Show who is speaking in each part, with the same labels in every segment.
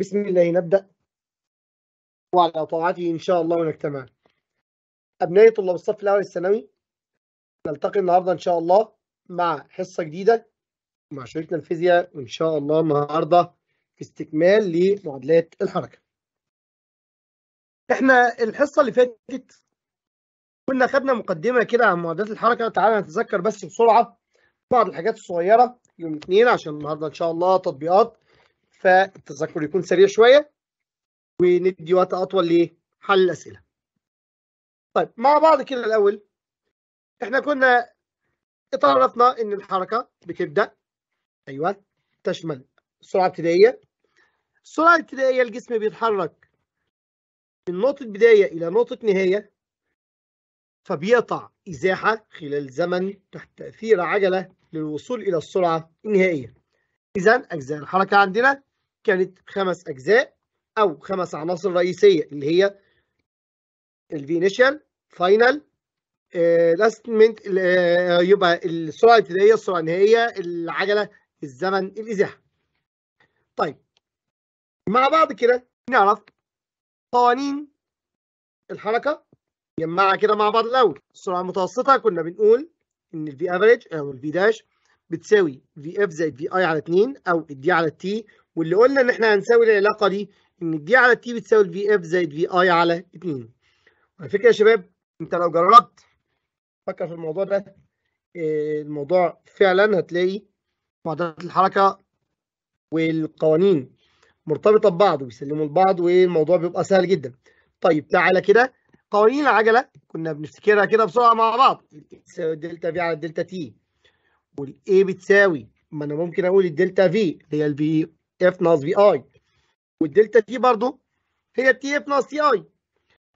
Speaker 1: بسم الله نبدأ وعلى طاعته إن شاء الله ونجتمع أبنائي طلاب الصف الأول الثانوي نلتقي النهاردة إن شاء الله مع حصة جديدة مع شريكنا الفيزياء وإن شاء الله النهاردة في استكمال لمعادلات الحركة إحنا الحصة اللي فاتت كنا خدنا مقدمة كده عن معادلات الحركة تعالى نتذكر بس بسرعة بعض الحاجات الصغيرة يوم الاثنين عشان النهاردة إن شاء الله تطبيقات فالتذكر يكون سريع شويه وندي وقت اطول لحل الاسئله. طيب مع بعض كده الاول احنا كنا اتعرفنا ان الحركه بتبدا ايوه تشمل سرعه ابتدائيه السرعه الابتدائيه الجسم بيتحرك من نقطه بدايه الى نقطه نهايه فبيقطع ازاحه خلال زمن تحت تاثير عجله للوصول الى السرعه النهائيه. اذا اجزاء الحركه عندنا كانت خمس أجزاء أو خمس عناصر رئيسية اللي هي الفينيشال فاينل لاستمنت آه، آه، يبقى السرعه الابتدائيه السرعه النهائيه العجله الزمن الازاحه طيب مع بعض كده نعرف قوانين الحركه نجمعها كده مع بعض الاول السرعه المتوسطه كنا بنقول ان الفي افريج او الفي داش بتساوي في اف زائد في اي على 2 او الدي على التي واللي قلنا ان احنا هنساوي العلاقه دي ان الدي على التي بتساوي في اف زائد في اي على 2 على فكره يا شباب انت لو جربت فكر في الموضوع ده آه، الموضوع فعلا هتلاقي معادلات الحركه والقوانين مرتبطه ببعض وبيسلموا لبعض والموضوع بيبقى سهل جدا طيب تعالى كده قوانين العجله كنا بنفتكرها كده بسرعه مع بعض دلتا في على دلتا تي والاي بتساوي ما انا ممكن اقول الدلتا في اللي هي الفي اف e، ناقص في اي والدلتا تي برضو هي تي اف ناقص تي اي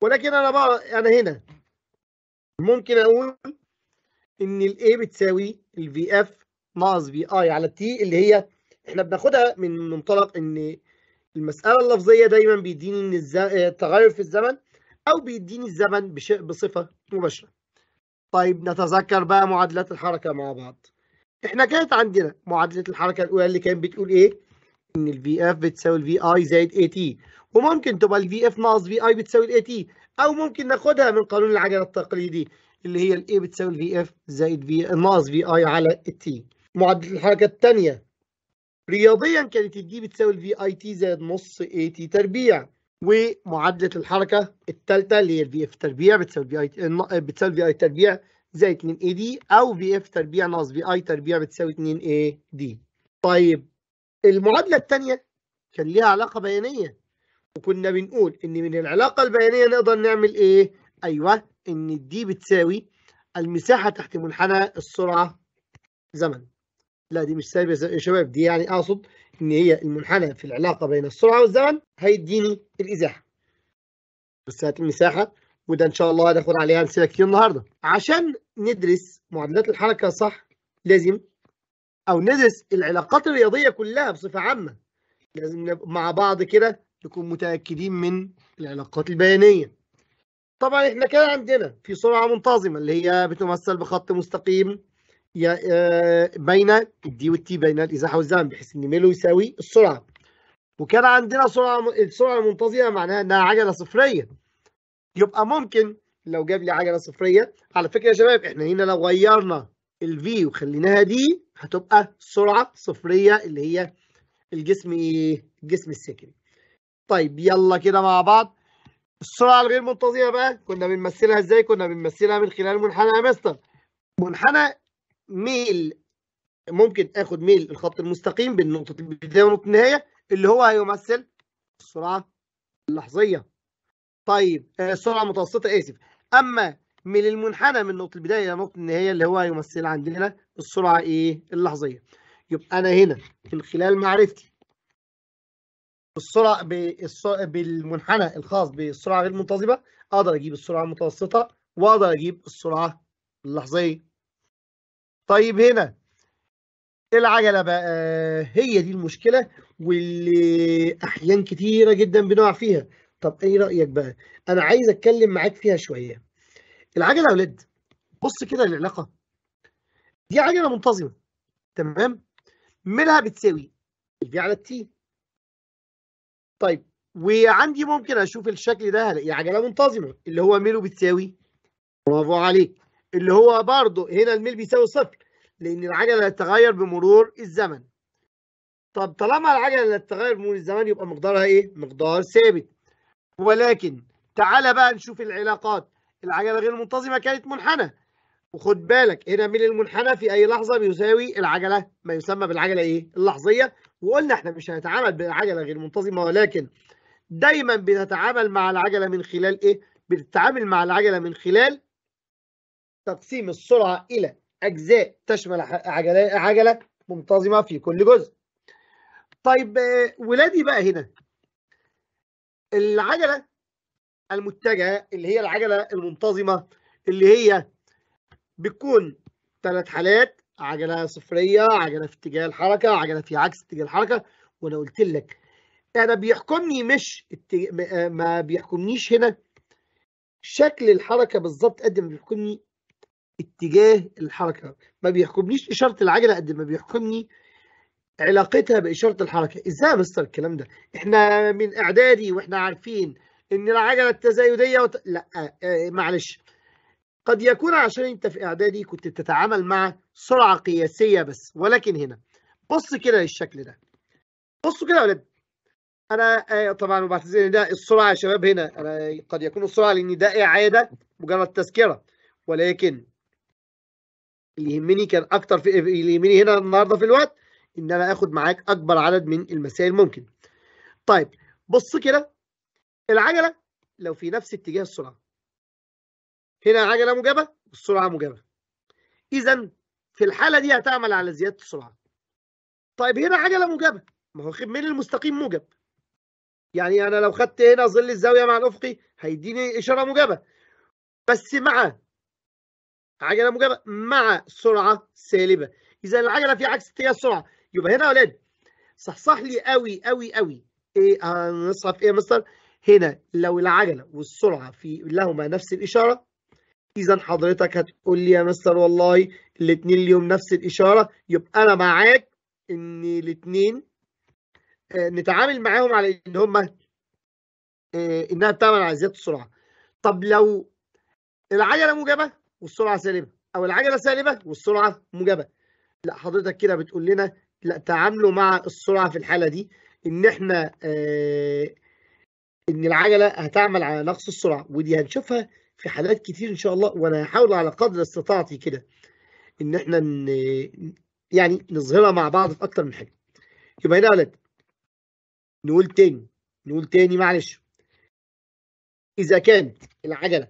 Speaker 1: ولكن انا بقى انا هنا ممكن اقول ان الاي بتساوي الفي اف ناقص في اي على التي اللي هي احنا بناخدها من منطلق ان المساله اللفظيه دايما بيديني ان التغير في الزمن او بيديني الزمن بصفه مباشره طيب نتذكر بقى معادلات الحركه مع بعض احنا كانت عندنا معادله الحركه الاولى اللي كانت بتقول ايه ان الفي اف بتساوي الفي اي زائد اي تي وممكن تبقى الفي اف ناقص في اي بتساوي الاي تي او ممكن ناخدها من قانون العجله التقليدي اللي هي الاي بتساوي الفي اف زائد في ناقص في اي على التي معادله الحركه الثانيه رياضيا كانت الدي بتساوي الفي اي تي زائد نص اي تي تربيع ومعادله الحركه الثالثه اللي هي الفي اف تربيع بتساوي الفي اي بتساوي الفي اي تربيع زي 2 اي دي او في اف تربيع ناقص في اي تربيع بتساوي 2 اي دي طيب المعادله الثانيه كان ليها علاقه بيانيه وكنا بنقول ان من العلاقه البيانيه نقدر نعمل ايه ايوه ان الدي بتساوي المساحه تحت منحنى السرعه زمن لا دي مش سايبه يا شباب دي يعني اقصد ان هي المنحنى في العلاقه بين السرعه والزمن هيديني الازاحه بس هات المساحه وده ان شاء الله هناخد عليها امثله كتير النهارده عشان ندرس معادلات الحركه صح لازم او ندرس العلاقات الرياضيه كلها بصفه عامه لازم مع بعض كده نكون متاكدين من العلاقات البيانيه طبعا احنا كان عندنا في سرعه منتظمه اللي هي بتمثل بخط مستقيم آه، بين الدي والتي بين الازاحه والزمن بحيث ان ميلو يساوي السرعه وكان عندنا سرعه السرعه المنتظمه معناها انها عجله صفريه يبقى ممكن لو جاب لي عجله صفريه على فكره يا شباب احنا هنا لو غيرنا الفي وخليناها دي هتبقى سرعه صفريه اللي هي الجسم ايه؟ الجسم السكري. طيب يلا كده مع بعض السرعه الغير منتظمه بقى كنا بنمثلها ازاي؟ كنا بنمثلها من خلال منحنى يا مستر. منحنى ميل ممكن اخد ميل الخط المستقيم بين نقطه البدايه ونقطه النهايه اللي هو هيمثل السرعه اللحظيه طيب آه، السرعه المتوسطه اسف اما من المنحنى من نقطه البدايه الى نقطه النهايه اللي هو يمثل عندنا السرعه ايه اللحظيه يبقى انا هنا من خلال معرفتي بالسرعه بالمنحنى الخاص بالسرعه غير المنتظمه اقدر اجيب السرعه المتوسطه واقدر اجيب السرعه اللحظيه طيب هنا العجله بقى آه، هي دي المشكله واللي احيان كتيره جدا بنقع فيها طب ايه رايك بقى انا عايز اتكلم معاك فيها شويه العجله ولاد بص كده للعلاقه دي عجله منتظمه تمام ميلها بتساوي الفي على التي طيب وعندي ممكن اشوف الشكل ده هلاقي عجله منتظمه اللي هو ميله بتساوي برافو عليك اللي هو برضه هنا الميل بيساوي صفر لان العجله هتتغير بمرور الزمن طب طالما العجله اللي هتتغير بمرور الزمن يبقى مقدارها ايه مقدار ثابت ولكن تعال بقى نشوف العلاقات العجله غير المنتظمه كانت منحنى وخد بالك هنا من المنحنى في اي لحظه بيساوي العجله ما يسمى بالعجله ايه اللحظيه وقلنا احنا مش هنتعامل بالعجله غير المنتظمه ولكن دايما بنتعامل مع العجله من خلال ايه بتتعامل مع العجله من خلال تقسيم السرعه الى اجزاء تشمل عجله عجله منتظمه في كل جزء طيب آه، ولادي بقى هنا العجله المتجهه اللي هي العجله المنتظمه اللي هي بتكون ثلاث حالات عجله صفريه عجله في اتجاه الحركه عجله في عكس اتجاه الحركه وانا قلت لك انا بيحكمني مش التج... ما بيحكمنيش هنا شكل الحركه بالظبط قد ما بيحكمني اتجاه الحركه ما بيحكمنيش اشاره العجله قد ما بيحكمني علاقتها بإشارة الحركة إزاي يا مستر الكلام ده إحنا من إعدادي وإحنا عارفين إن العجلة التزايدية وت... لا آه، آه، معلش قد يكون عشان أنت في إعدادي كنت بتتعامل مع سرعة قياسية بس ولكن هنا بص كده للشكل ده بصوا كده يا ولاد انا آه، طبعا وبعتذر ان ده السرعه يا شباب هنا انا قد يكون السرعه لان ده اعاده مجرد تذكره ولكن اللي يهمني كان اكتر في اللي يهمني هنا النهارده في الوقت ان انا اخد معاك اكبر عدد من المسائل ممكن طيب بص كده العجله لو في نفس اتجاه السرعه هنا عجله موجبه والسرعه موجبه اذا في الحاله دي هتعمل على زياده السرعه طيب هنا عجله موجبه ما هو من المستقيم موجب يعني انا لو خدت هنا ظل الزاويه مع الافقي هيديني اشاره موجبه بس مع عجله موجبه مع سرعه سالبه اذا العجله في عكس اتجاه السرعه يبقى هنا يا اولاد صحصح لي قوي قوي قوي ايه هنصحى في ايه يا مستر؟ هنا لو العجله والسرعه في لهما نفس الاشاره اذا حضرتك هتقول لي يا مستر والله الاثنين ليهم نفس الاشاره يبقى انا معاك ان الاثنين آه، نتعامل معاهم على ان هما آه، انها بتعمل على زياده السرعه طب لو العجله موجبه والسرعه سالبه او العجله سالبه والسرعه موجبه لا حضرتك كده بتقول لنا لا تعاملوا مع السرعه في الحاله دي ان احنا آه ان العجله هتعمل على نقص السرعه ودي هنشوفها في حلقات كتير ان شاء الله وانا هحاول على قدر استطاعتي كده ان احنا يعني نظهرها مع بعض في اكتر من حاجه يبقى هنا يا ولد نقول تاني نقول تاني معلش اذا كانت العجله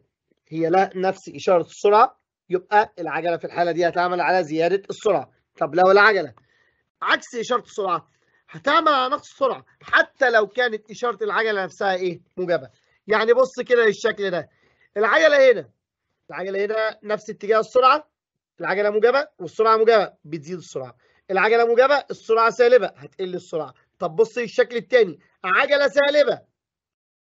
Speaker 1: هي لها نفس اشاره السرعه يبقى العجله في الحاله دي هتعمل على زياده السرعه طب لو العجله عكس إشارة السرعة هتعمل على نقص السرعة حتى لو كانت إشارة العجلة نفسها إيه موجبة يعني بص كده للشكل ده العجلة هنا العجلة هنا نفس اتجاه السرعة العجلة موجبة والسرعة موجبة بتزيد السرعة العجلة موجبة السرعة سالبة هتقل السرعة طب بص للشكل التاني عجلة سالبة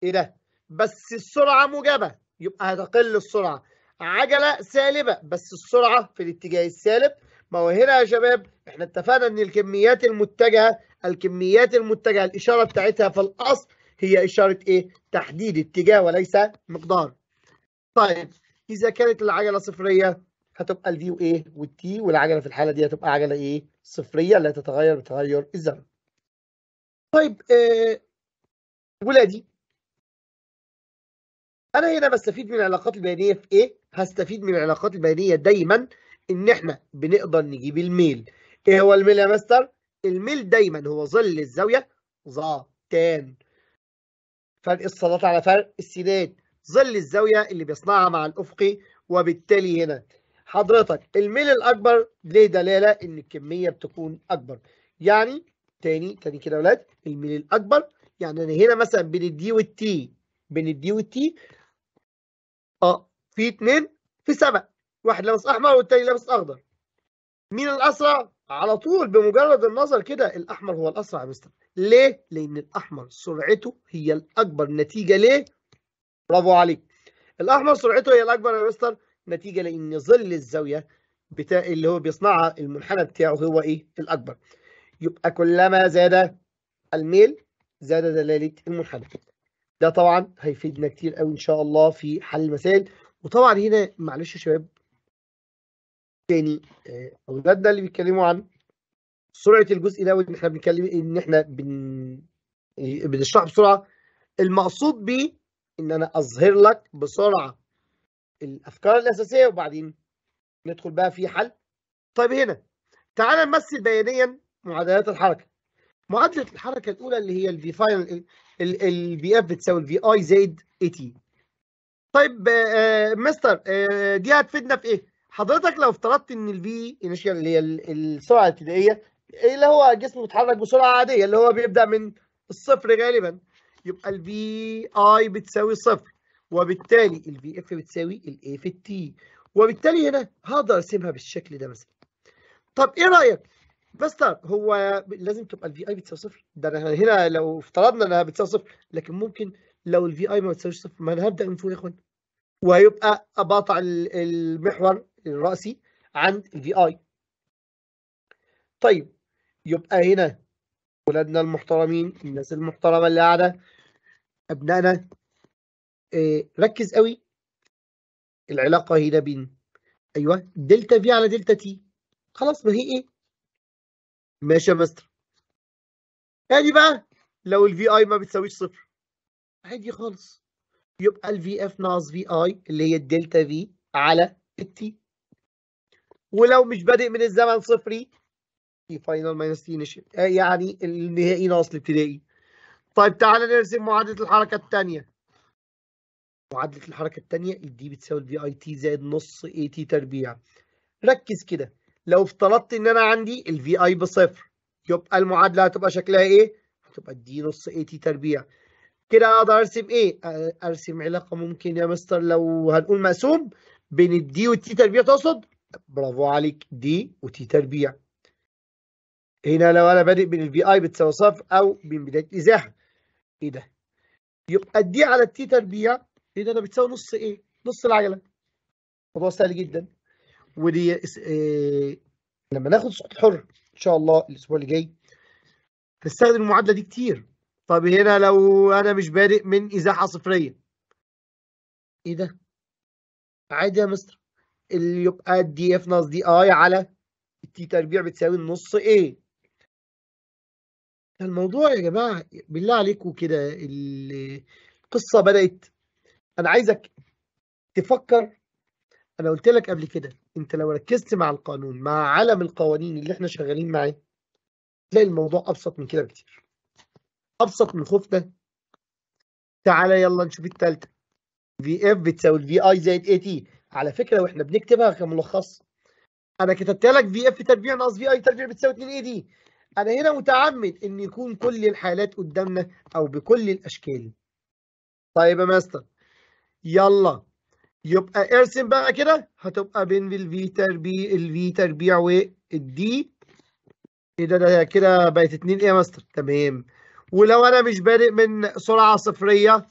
Speaker 1: إيه ده بس السرعة موجبة يبقى هتقل السرعة عجلة سالبة بس السرعة في الاتجاه السالب ما هو هنا يا شباب احنا اتفقنا ان الكميات المتجهه الكميات المتجهه الاشاره بتاعتها في الاصل هي اشاره ايه؟ تحديد اتجاه وليس مقدار. طيب اذا كانت العجله صفريه هتبقى الفي وايه؟ والتي والعجله في الحاله دي هتبقى عجله ايه؟ صفريه لا تتغير بتغير الزمن. طيب آه ولادي انا هنا بستفيد من العلاقات البيانيه في ايه؟ هستفيد من العلاقات البيانيه دايما ان احنا بنقدر نجيب الميل ايه هو الميل يا مستر الميل دايما هو ظل الزاويه ظا تان فرق الصادات على فرق السينات ظل الزاويه اللي بيصنعها مع الافقي وبالتالي هنا حضرتك الميل الاكبر ليه دلاله ان الكميه بتكون اكبر يعني تاني تاني كده يا ولاد الميل الاكبر يعني انا هنا مثلا بين الدي والتي بين الدي والتي اه في اتنين في سبق واحد لابس احمر والتاني لابس اخضر مين الاسرع على طول بمجرد النظر كده الاحمر هو الاسرع يا مستر ليه لان الاحمر سرعته هي الاكبر نتيجه ليه برافو عليك الاحمر سرعته هي الاكبر يا مستر نتيجه لان ظل الزاويه بتاع اللي هو بيصنعها المنحنى بتاعه هو ايه الاكبر يبقى كلما زاد الميل زاد دلاله المنحنى ده طبعا هيفيدنا كتير قوي ان شاء الله في حل المسائل وطبعا هنا معلش يا شباب تاني اولادنا آه، اللي بيتكلموا عن سرعه الجزء ده وان احنا بنتكلم ان احنا بن آه، بنشرح بسرعه المقصود بيه ان انا اظهر لك بسرعه الافكار الاساسيه وبعدين ندخل بقى في حل طيب هنا تعال نمثل بيانيا معادلات الحركه معادله الحركه الاولى اللي هي الفي فاينل الفي اف بتساوي الفي اي زائد اي تي طيب آه، مستر دي هتفيدنا في ايه حضرتك لو افترضت ان الفي انيشال اللي هي السرعه الابتدائيه اللي هو جسم متحرك بسرعه عاديه اللي هو بيبدا من الصفر غالبا يبقى الفي اي بتساوي صفر وبالتالي الفي اف بتساوي الاي في التي وبالتالي هنا هقدر ارسمها بالشكل ده مثلا طب ايه رايك بس طب هو لازم تبقى الفي اي بتساوي صفر ده انا هنا لو افترضنا انها بتساوي صفر لكن ممكن لو الفي اي ما بتساويش صفر ما انا هبدا من فوق يا اخوان وهيبقى بقطع المحور الرأسي عند الفي اي طيب يبقى هنا ولادنا المحترمين الناس المحترمة اللي قاعدة أبنائنا آه، ركز قوي العلاقة هنا بين أيوه دلتا في على دلتا تي خلاص ما هي إيه ماشي يا مستر ادي يعني بقى لو الفي اي ما بتساويش صفر عادي خالص يبقى الفي اف ناقص في اي اللي هي الدلتا في على التي ولو مش بادئ من الزمن صفري فاينل ماينس تي انيشال يعني النهائي ناقص الابتدائي طيب تعالى نرسم معادله الحركه الثانيه معادله الحركه الثانيه الدي بتساوي الفي اي تي زائد نص اي تي تربيع ركز كده لو افترضت ان انا عندي الفي اي بصفر يبقى المعادله هتبقى شكلها ايه هتبقى دي نص اي تي تربيع كده اقدر ارسم ايه ارسم علاقه ممكن يا مستر لو هنقول مقسوم بين الدي والتي تربيع تقصد برافو عليك دي وتي تربيع هنا لو انا بادئ من الفي اي بتساوي صفر او من بدايه الازاحه ايه ده يبقى دي على التي تربيع ايه ده انا بتساوي نص ايه نص العجله موضوع سهل جدا ودي إيه لما ناخد سقوط حر ان شاء الله الاسبوع اللي جاي هنستخدم المعادله دي كتير طب هنا لو انا مش بادئ من ازاحه صفريه ايه ده عادي يا مستر اللي يبقى دي اف ناقص دي اي على تي تربيع بتساوي النص ايه الموضوع يا جماعه بالله عليكم كده القصه بدات انا عايزك تفكر انا قلت لك قبل كده انت لو ركزت مع القانون مع عالم القوانين اللي احنا شغالين معاه تلاقي الموضوع ابسط من كده بكتير ابسط من خوفنا تعالى يلا نشوف التالتة في اف بتساوي في اي زائد اي تي على فكره واحنا بنكتبها كملخص انا كتبت لك في اف تربيع ناقص في اي تربيع بتساوي 2 اي دي انا هنا متعمد ان يكون كل الحالات قدامنا او بكل الاشكال طيب يا ماستر يلا يبقى ارسم بقى كده هتبقى بين الفي تربيع الفي تربيع والدي ايه ده كده بقت 2 ايه يا ماستر تمام ولو انا مش بادئ من سرعه صفريه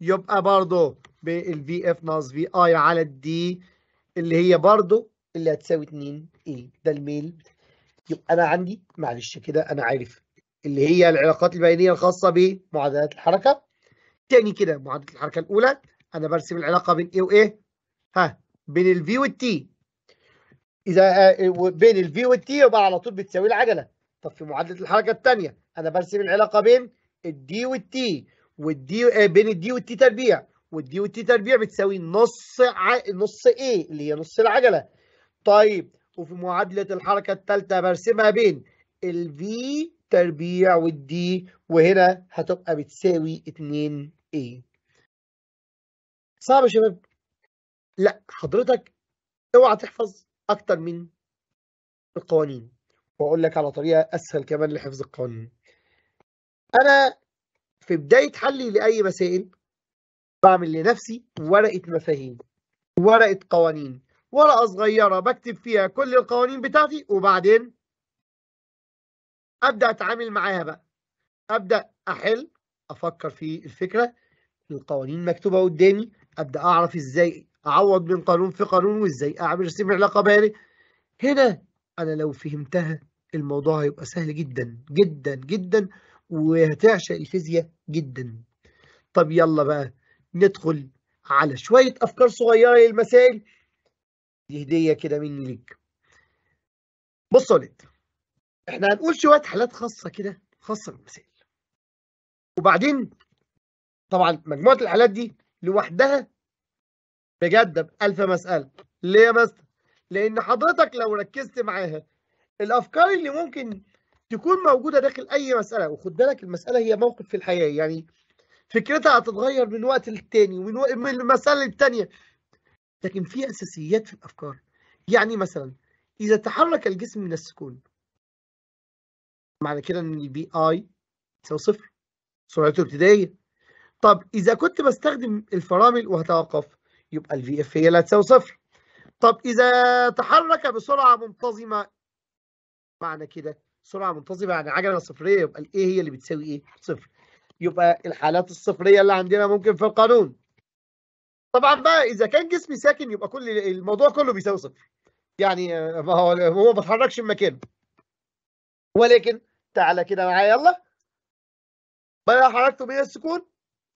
Speaker 1: يبقى برضه بالفي اف ناقص في اي على الدي اللي هي برضو اللي هتساوي 2 اي ده الميل يبقى انا عندي معلش كده انا عارف اللي هي العلاقات البيانيه الخاصه بمعادلات الحركه تاني كده معادله الحركه الاولى انا برسم العلاقه بين ايه وايه ها بين الفي والتي اذا آه، بين الفي والتي يبقى على طول بتساوي العجله طب في معادله الحركه الثانيه انا برسم العلاقه بين الدي والتي والدي آه، بين الدي والتي تربيع والديوتي تربيع بتساوي نص ع... نص ايه اللي هي نص العجله طيب وفي معادله الحركه الثالثه برسمها بين الفي تربيع والدي وهنا هتبقى بتساوي 2 A صعب يا شباب لا حضرتك اوعى تحفظ اكتر من القوانين واقول لك على طريقه اسهل كمان لحفظ القوانين انا في بدايه حلي لاي مسائل بعمل لنفسي ورقة مفاهيم ورقة قوانين ورقة صغيرة بكتب فيها كل القوانين بتاعتي وبعدين أبدأ أتعامل معاها بقى أبدأ أحل أفكر في الفكرة القوانين مكتوبة قدامي أبدأ أعرف إزاي أعوض من قانون في قانون وإزاي أعمل رسم علاقة بالي هنا أنا لو فهمتها الموضوع هيبقى سهل جدا جدا جدا وهتعشق الفيزياء جدا طب يلا بقى ندخل على شوية أفكار صغيرة للمسائل دي هدية كده مني ليك بص يا احنا هنقول شوية حالات خاصة كده خاصة بالمسائل وبعدين طبعا مجموعة الحالات دي لوحدها بجد ألف مسألة ليه يا مستر؟ لأن حضرتك لو ركزت معاها الأفكار اللي ممكن تكون موجودة داخل أي مسألة وخد بالك المسألة هي موقف في الحياة يعني فكرتها هتتغير من وقت للتاني ومن و... من المسألة للتانية لكن في أساسيات في الأفكار يعني مثلا إذا تحرك الجسم من السكون معنى كده إن البي آي يساوي صفر سرعته ابتدائية طب إذا كنت بستخدم الفرامل وهتوقف يبقى الفي اف هي اللي هتساوي صفر طب إذا تحرك بسرعة منتظمة معنى كده سرعة منتظمة يعني عجلة صفرية يبقى الإيه هي اللي بتساوي إيه؟ صفر يبقى الحالات الصفريه اللي عندنا ممكن في القانون طبعا بقى اذا كان جسمي ساكن يبقى كل الموضوع كله بيساوي صفر يعني آه، ما هو هو ما بيتحركش من مكانه ولكن تعالى كده معايا يلا بقى حركته بين السكون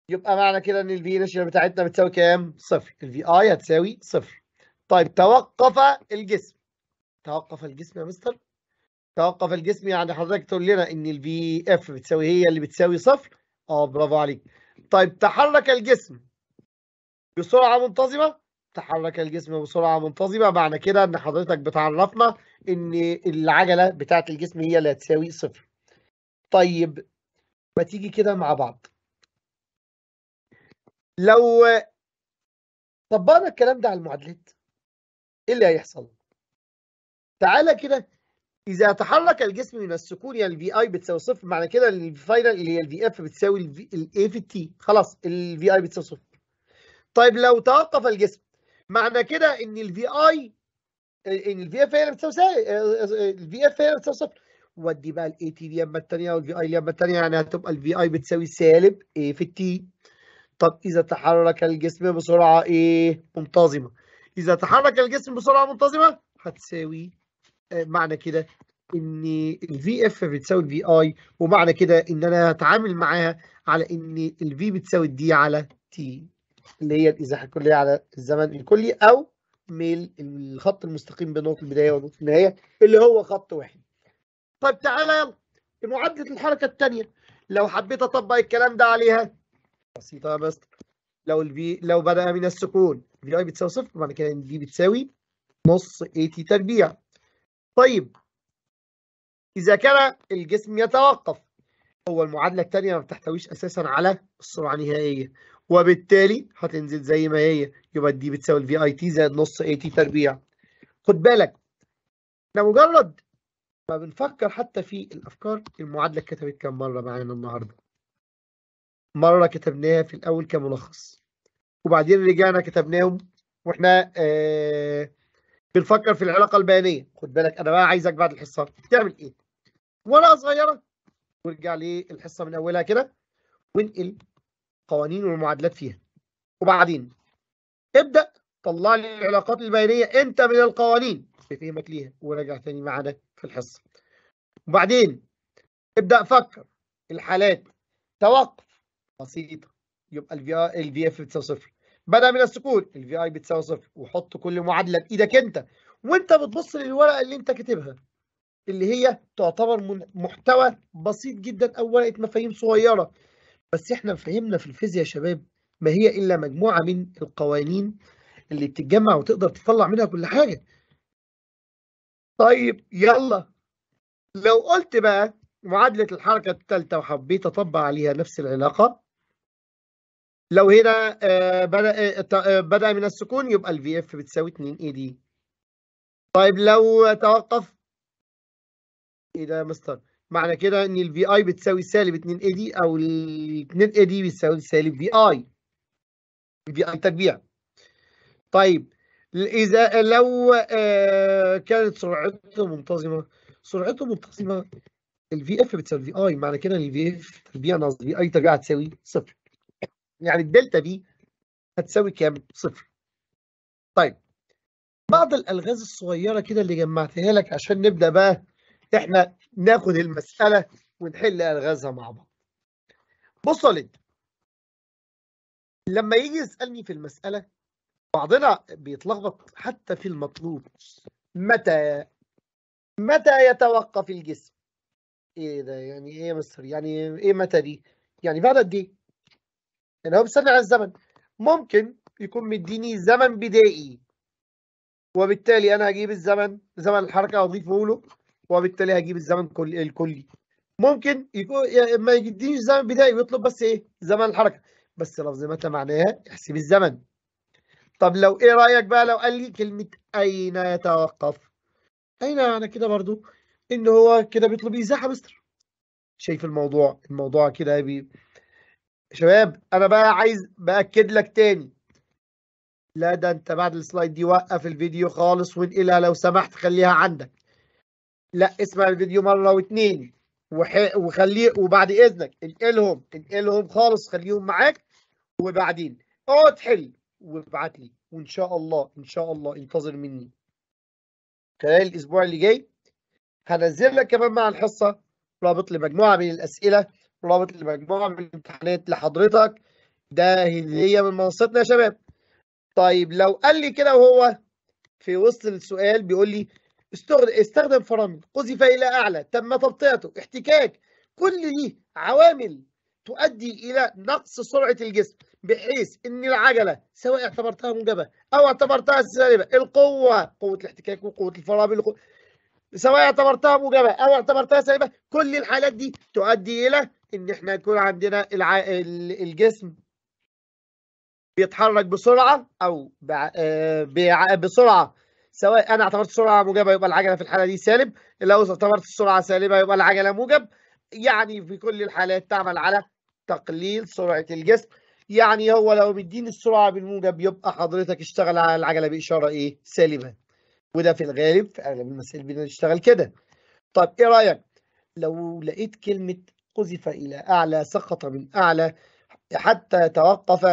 Speaker 1: يبقى معنى كده ان الفي انيشال بتاعتنا بتساوي كام؟ صفر الفي اي هتساوي صفر طيب توقف الجسم توقف الجسم يا مستر توقف الجسم يعني حضرتك تقول لنا ان الفي اف بتساوي هي اللي بتساوي صفر اه برافو عليك طيب تحرك الجسم بسرعة منتظمة تحرك الجسم بسرعة منتظمة معنى كده ان حضرتك بتعرفنا ان العجلة بتاعة الجسم هي اللي هتساوي صفر طيب ما تيجي كده مع بعض لو طبقنا الكلام ده على المعادلات ايه اللي هيحصل تعالى كده اذا تحرك الجسم من السكون يعني الفي اي بتساوي صفر معنى كده الفاينل اللي هي الفي اف بتساوي الاي في التي خلاص الفي اي بتساوي صفر طيب لو توقف الجسم معنى كده ان الفي اي ان الفي اف هي اللي بتساوي الفي اف هي اللي بتساوي صفر ودي بقى الاي تي اليمه الثانيه والفي اي اليمه الثانيه يعني هتبقى الفي اي بتساوي سالب اي في التي طب اذا تحرك الجسم بسرعه ايه منتظمه اذا تحرك الجسم بسرعه منتظمه هتساوي آه، معنى كده ان الفي اف بتساوي الفي اي ومعنى كده ان انا هتعامل معاها على ان الفي بتساوي الدي على تي اللي هي الازاحه الكليه على الزمن الكلي او ميل الخط المستقيم بين نقطه البدايه ونقطه النهايه اللي هو خط واحد. طيب تعالى معادله الحركه الثانيه لو حبيت اطبق الكلام ده عليها بسيطه يا بس لو الفي لو بدا من السكون الفي اي بتساوي صفر معنى كده ان الفي بتساوي نص اي تي تربيع طيب إذا كان الجسم يتوقف هو المعادلة الثانية ما بتحتويش أساسا على السرعة النهائية وبالتالي هتنزل زي ما هي يبقى دي بتساوي الفي اي تي زائد نص اي تي تربيع خد بالك احنا مجرد ما بنفكر حتى في الافكار المعادله اتكتبت كام مره معانا النهارده مره كتبناها في الاول كملخص وبعدين رجعنا كتبناهم واحنا آه بنفكر في العلاقه البيانيه خد بالك انا بقى عايزك بعد الحصه تعمل ايه ولا صغيره وارجع للحصه من اولها كده وانقل قوانين والمعادلات فيها وبعدين ابدا طلع لي العلاقات البيانيه انت من القوانين بفهمك ليها وراجع تاني معانا في الحصه وبعدين ابدا فكر الحالات توقف بسيطه يبقى الفي اف بتساوي صفر بدأ من السكون الفي اي بتساوي صفر وحط كل معادله بايدك انت وانت بتبص للورقه اللي انت كاتبها اللي هي تعتبر محتوى بسيط جدا او ورقه مفاهيم صغيره بس احنا فهمنا في الفيزياء يا شباب ما هي الا مجموعه من القوانين اللي بتتجمع وتقدر تطلع منها كل حاجه طيب يلا لو قلت بقى معادله الحركه الثالثه وحبيت اطبق عليها نفس العلاقه لو هنا آه، بدأ آه، آه، بدأ من السكون يبقى الفي اف بتساوي 2 AD. دي طيب لو توقف ايه ده يا مستر معنى كده ان الفي VI بتساوي سالب 2 AD دي او ال 2 AD دي بتساوي سالب VI. الـ في اي تربيع طيب اذا لو كانت سرعته منتظمه سرعته منتظمه الفي اف بتساوي VI معنى كده ان الفي اف تربيع ناقص في تربيع هتساوي صفر يعني الدلتا دي هتساوي كام؟ صفر. طيب بعض الالغاز الصغيره كده اللي جمعتها لك عشان نبدا بقى احنا ناخد المساله ونحل الغازها مع بعض. بص يا لما يجي يسالني في المساله بعضنا بيتلخبط حتى في المطلوب متى متى يتوقف الجسم؟ ايه ده يعني ايه يا مستر؟ يعني ايه متى دي؟ يعني بعد قد ايه؟ يعني هو بيسرع على الزمن ممكن يكون مديني زمن بدائي وبالتالي انا هجيب الزمن زمن الحركه اضيفه له وبالتالي هجيب الزمن كل الكلي ممكن يكون يعني ما يدينيش زمن بدائي ويطلب بس ايه زمن الحركه بس لفظ متى معناها احسب الزمن طب لو ايه رايك بقى لو قال لي كلمه اين يتوقف اين انا كده برضو ان هو كده بيطلب ازاحه مستر شايف الموضوع الموضوع كده شباب انا بقى عايز باكد لك تاني لا ده انت بعد السلايد دي وقف الفيديو خالص وانقلها لو سمحت خليها عندك لا اسمع الفيديو مره واتنين وخليه وبعد اذنك انقلهم انقلهم خالص خليهم معاك وبعدين اقعد حل وابعت لي وان شاء الله ان شاء الله انتظر مني خلال الاسبوع اللي جاي هنزل لك كمان مع الحصه رابط لمجموعه من الاسئله رابط المجموعة من الامتحانات لحضرتك ده هدية من منصتنا يا شباب طيب لو قال لي كده وهو في وسط السؤال بيقول لي استخدم فرامل قذف إلى أعلى تم تبطئته احتكاك كل دي عوامل تؤدي إلى نقص سرعة الجسم بحيث ان العجله سواء اعتبرتها موجبه او اعتبرتها سالبه القوه قوه الاحتكاك وقوه الفرامل سواء اعتبرتها موجبه او اعتبرتها سالبه كل الحالات دي تؤدي الى ان احنا يكون عندنا الع... الجسم بيتحرك بسرعه او ب... آه، ب... بسرعه سواء انا اعتبرت سرعه موجبه يبقى العجله في الحاله دي سالب لو اعتبرت السرعه سالبه يبقى العجله موجب يعني في كل الحالات تعمل على تقليل سرعه الجسم يعني هو لو مديني السرعه بالموجب يبقى حضرتك اشتغل على العجله باشاره ايه سالبه وده في الغالب في اغلب المسائل بنشتغل كده طب ايه رايك لو لقيت كلمه قذف إلى أعلى سقط من أعلى حتى توقف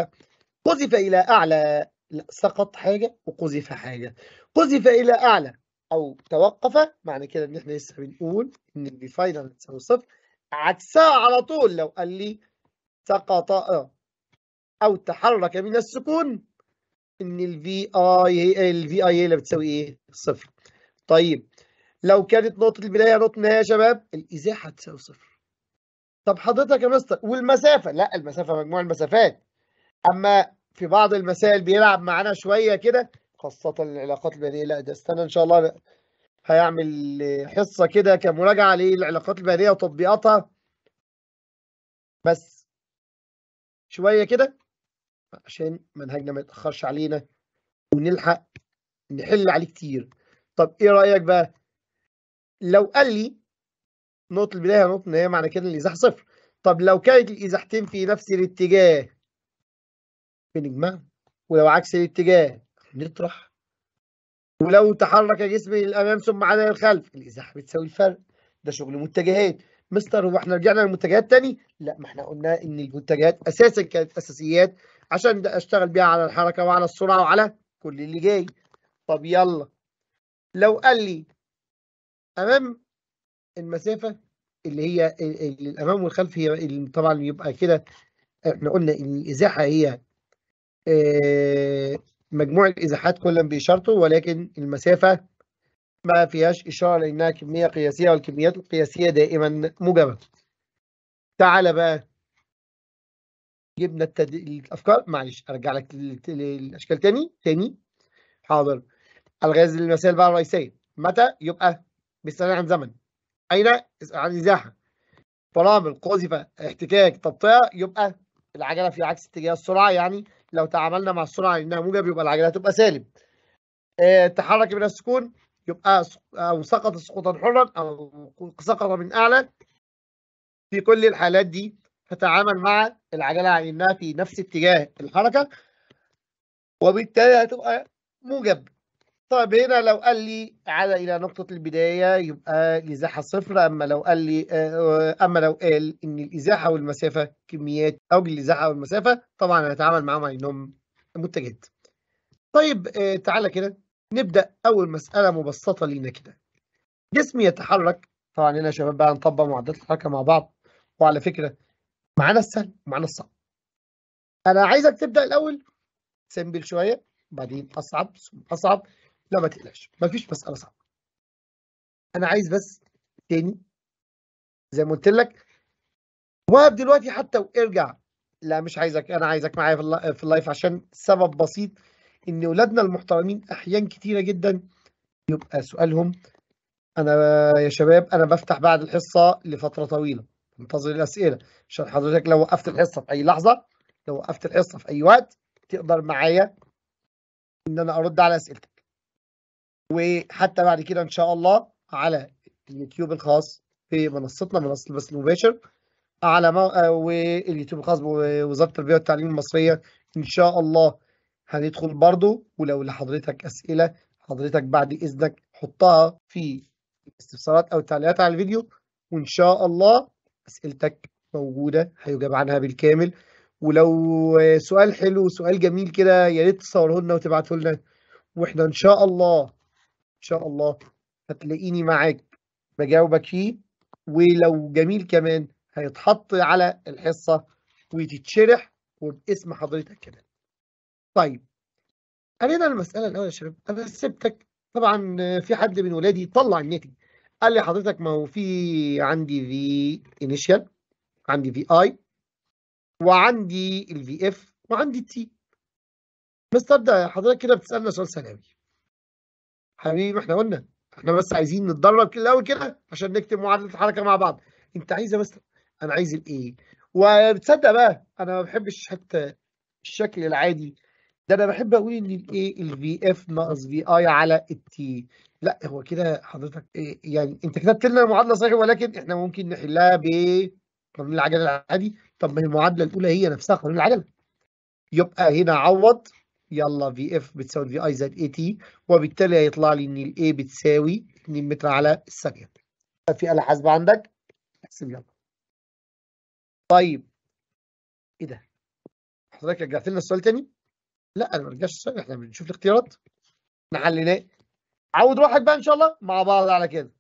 Speaker 1: قذف إلى أعلى لا سقط حاجة وقذف حاجة قذف إلى أعلى أو توقف معنى كده إن إحنا لسه بنقول إن فاينل تساوي صفر عكسها على طول لو قال لي سقط آه، أو تحرك من السكون إن الفي آي الفي آي اللي بتساوي إيه؟ صفر. طيب لو كانت نقطة البداية نقطة النهاية يا شباب الإزاحة تساوي صفر. طب حضرتك يا مستر والمسافه لا المسافه مجموع المسافات اما في بعض المسائل بيلعب معانا شويه كده خاصه العلاقات البدنية لا ده استنى ان شاء الله هيعمل حصه كده كمراجعه للعلاقات البدنية وتطبيقاتها بس شويه كده عشان منهجنا ما يتاخرش علينا ونلحق نحل عليه كتير طب ايه رايك بقى لو قال لي نقطة البداية نقطة النهاية معنى كده ان الإزاح صفر طب لو كانت الإزاحتين في نفس الاتجاه بنجمع ولو عكس الاتجاه نطرح ولو تحرك جسمي للأمام ثم عاد للخلف الإزاحة بتساوي الفرق ده شغل متجهات مستر هو احنا رجعنا للمتجهات تاني؟ لا ما احنا قلنا ان المتجهات اساسا كانت اساسيات عشان اشتغل بيها على الحركه وعلى السرعه وعلى كل اللي جاي طب يلا لو قال لي امام المسافة اللي هي الأمام والخلف هي طبعا يبقى كده احنا قلنا إن الإزاحة هي آه، مجموع الإزاحات كلا بإشارته ولكن المسافة ما فيهاش إشارة لأنها كمية قياسية والكميات القياسية دائما موجبة. تعالى بقى جبنا التد... الافكار معلش ارجع لك الاشكال تاني تاني حاضر الغاز المسائل بقى الرئيسيه متى يبقى باستغناء عن زمن أين عن الإزاحة فرامل قذف احتكاك تبطئة يبقى العجلة في عكس اتجاه السرعة يعني لو تعاملنا مع السرعة إنها موجب يبقى العجلة تبقى سالب اه تحرك من السكون يبقى أو سقط سقوطا حرا أو سقط من أعلى في كل الحالات دي تتعامل مع العجلة على إنها في نفس اتجاه الحركة وبالتالي هتبقى موجب طيب هنا لو قال لي عاد الى نقطه البدايه يبقى الازاحه صفر اما لو قال لي آه، آه، اما لو قال ان الازاحه والمسافه كميات او الازاحه والمسافه طبعا هنتعامل معاهم على انهم متجهات طيب آه، تعالى كده نبدا اول مساله مبسطه لينا كده جسمي يتحرك طبعا هنا يا شباب بقى نطبق معادلات الحركه مع بعض وعلى فكره معانا السهل ومعانا الصعب انا عايزك تبدا الاول سمبل شويه بعدين اصعب ثم اصعب لا ما تقلقش ما فيش مسألة صعبة أنا عايز بس تاني زي ما قلت لك وقف دلوقتي حتى وارجع لا مش عايزك أنا عايزك معايا في اللايف عشان سبب بسيط إن ولادنا المحترمين أحيان كتيرة جدا يبقى سؤالهم أنا يا شباب أنا بفتح بعد الحصة لفترة طويلة انتظر الأسئلة عشان حضرتك لو وقفت الحصة في أي لحظة لو وقفت الحصة في أي وقت تقدر معايا إن أنا أرد على أسئلتك وحتى بعد كده ان شاء الله على اليوتيوب الخاص في منصتنا منصه البث المباشر على ما... آه، واليوتيوب الخاص بوزاره التربيه والتعليم المصريه ان شاء الله هندخل برضو ولو لحضرتك اسئله حضرتك بعد اذنك حطها في الاستفسارات او التعليقات على الفيديو وان شاء الله اسئلتك موجوده هيجاب عنها بالكامل ولو سؤال حلو سؤال جميل كده يا ريت تصوره لنا وتبعته لنا واحنا ان شاء الله ان شاء الله هتلاقيني معاك بجاوبك فيه ولو جميل كمان هيتحط على الحصة وتتشرح وباسم حضرتك كمان طيب قرينا المسألة الأول يا شباب أنا سبتك طبعا في حد من ولادي طلع النتيجه قال لي حضرتك ما هو في عندي في انيشال عندي في اي وعندي الفي اف وعندي تي ده حضرتك كده بتسألنا سؤال ثانوي حبيبي احنا قلنا احنا بس عايزين نتدرب كده الاول كده عشان نكتب معادله الحركه مع بعض انت عايزه بس انا عايز الايه وبتصدق بقى انا ما بحبش حتى الشكل العادي ده انا بحب اقول ان الايه الفي اف ناقص في اي على التي لا هو كده حضرتك إيه يعني انت كتبت لنا المعادله صحيح ولكن احنا ممكن نحلها ب قانون العجله العادي طب ما المعادله الاولى هي نفسها قانون العجله يبقى هنا عوض يلا في اف بتساوي في اي زائد اي تي وبالتالي هيطلع لي ان الاي بتساوي 2 متر على الثانيه في آلة حاسبة عندك احسب يلا طيب ايه ده حضرتك رجعت لنا السؤال تاني لا انا ما رجعش السؤال احنا بنشوف الاختيارات احنا حليناه عود روحك بقى ان شاء الله مع بعض على كده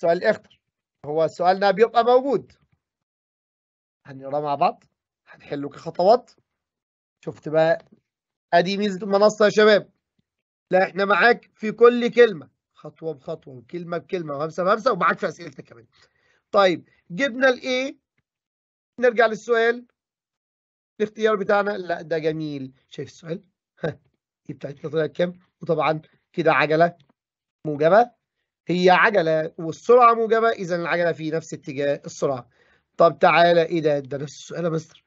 Speaker 1: سؤال اختر هو سؤالنا بيبقى موجود هنقراه مع بعض هنحله كخطوات شفت بقى ادي ميزه المنصه يا شباب لا احنا معاك في كل كلمه خطوه بخطوه وكلمه بكلمه وهمسه بهمسه ومعاك في اسئلتك كمان طيب جبنا الايه نرجع للسؤال الاختيار بتاعنا لا ده جميل شايف السؤال ها بتاعتنا طلعت كام وطبعا كده عجله موجبه هي عجله والسرعه موجبه اذا العجله في نفس اتجاه السرعه طب تعالى ايه ده ده نفس السؤال يا مستر